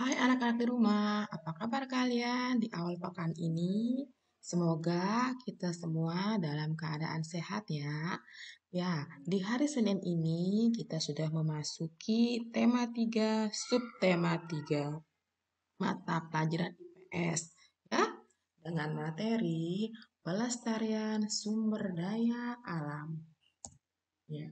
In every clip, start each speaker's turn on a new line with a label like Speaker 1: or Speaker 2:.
Speaker 1: Hai anak-anak di rumah, apa kabar kalian di awal pekan ini? Semoga kita semua dalam keadaan sehat ya. Ya, di hari Senin ini kita sudah memasuki tema 3, subtema 3, mata pelajaran IPS ya, dengan materi pelestarian sumber daya alam. Ya.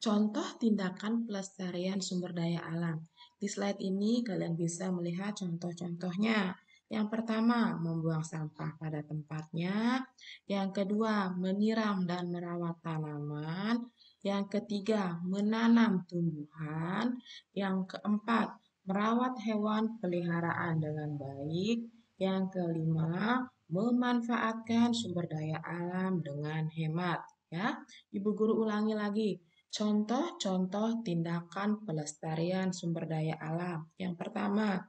Speaker 1: Contoh tindakan pelestarian sumber daya alam di slide ini kalian bisa melihat contoh-contohnya. Yang pertama, membuang sampah pada tempatnya. Yang kedua, menyiram dan merawat tanaman. Yang ketiga, menanam tumbuhan. Yang keempat, merawat hewan peliharaan dengan baik. Yang kelima, memanfaatkan sumber daya alam dengan hemat. Ya, Ibu guru ulangi lagi Contoh-contoh tindakan pelestarian sumber daya alam. Yang pertama,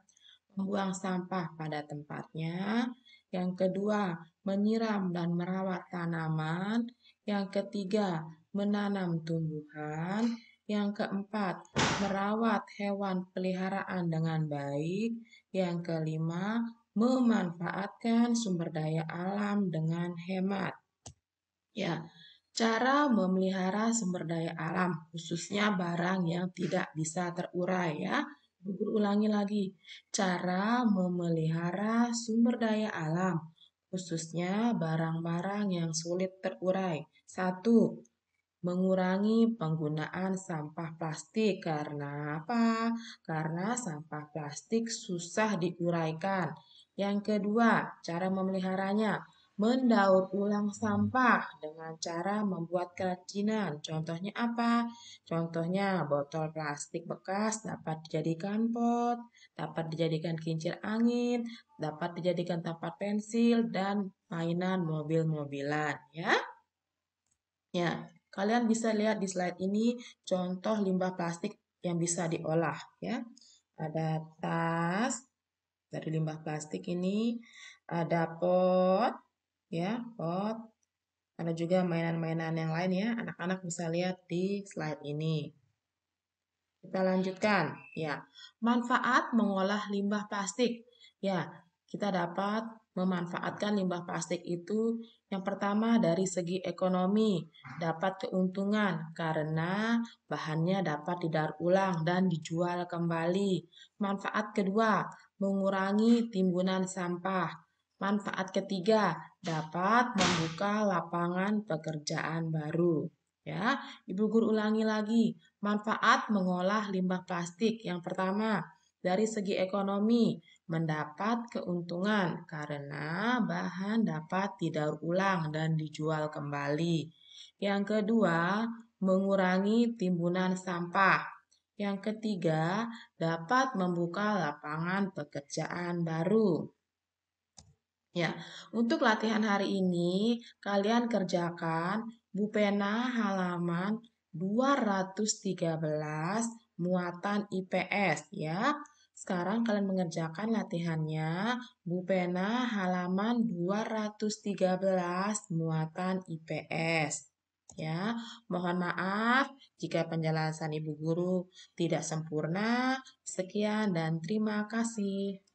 Speaker 1: membuang sampah pada tempatnya. Yang kedua, menyiram dan merawat tanaman. Yang ketiga, menanam tumbuhan. Yang keempat, merawat hewan peliharaan dengan baik. Yang kelima, memanfaatkan sumber daya alam dengan hemat. Ya, Cara memelihara sumber daya alam, khususnya barang yang tidak bisa terurai ya. Gugur ulangi lagi. Cara memelihara sumber daya alam, khususnya barang-barang yang sulit terurai. Satu, mengurangi penggunaan sampah plastik karena apa? Karena sampah plastik susah diuraikan. Yang kedua, cara memeliharanya mendaur ulang sampah dengan cara membuat kerajinan. Contohnya apa? Contohnya botol plastik bekas dapat dijadikan pot, dapat dijadikan kincir angin, dapat dijadikan tempat pensil dan mainan mobil-mobilan, ya. Ya, kalian bisa lihat di slide ini contoh limbah plastik yang bisa diolah, ya. Ada tas dari limbah plastik ini, ada pot, ya pot ada juga mainan-mainan yang lain ya anak-anak bisa lihat di slide ini kita lanjutkan ya manfaat mengolah limbah plastik ya kita dapat memanfaatkan limbah plastik itu yang pertama dari segi ekonomi dapat keuntungan karena bahannya dapat didaur ulang dan dijual kembali manfaat kedua mengurangi timbunan sampah Manfaat ketiga, dapat membuka lapangan pekerjaan baru. Ya, Ibu guru ulangi lagi, manfaat mengolah limbah plastik. Yang pertama, dari segi ekonomi, mendapat keuntungan karena bahan dapat didaur ulang dan dijual kembali. Yang kedua, mengurangi timbunan sampah. Yang ketiga, dapat membuka lapangan pekerjaan baru. Ya, untuk latihan hari ini kalian kerjakan bupena halaman 213 muatan IPS ya. Sekarang kalian mengerjakan latihannya bupena halaman 213 muatan IPS. Ya, mohon maaf jika penjelasan Ibu guru tidak sempurna. Sekian dan terima kasih.